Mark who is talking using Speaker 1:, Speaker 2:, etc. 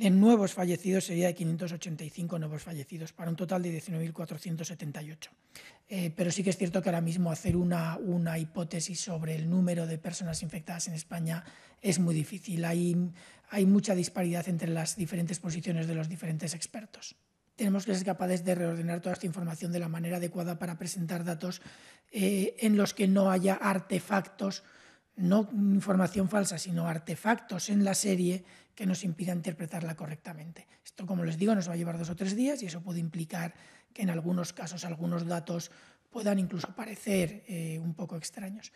Speaker 1: en nuevos fallecidos sería de 585 nuevos fallecidos, para un total de 19.478. Eh, pero sí que es cierto que ahora mismo hacer una, hipótesis sobre el número de personas infectadas en España es muy difícil. Hay, hay mucha disparidad entre las diferentes posiciones de los diferentes expertos. Tenemos que ser capaces de reordenar toda esta información de la manera adecuada para presentar datos eh, en los que no haya artefactos no información falsa, sino artefactos en la serie que nos impida interpretarla correctamente. Esto, como les digo, nos va a llevar dos o tres días y eso puede implicar que en algunos casos algunos datos puedan incluso parecer eh, un poco extraños.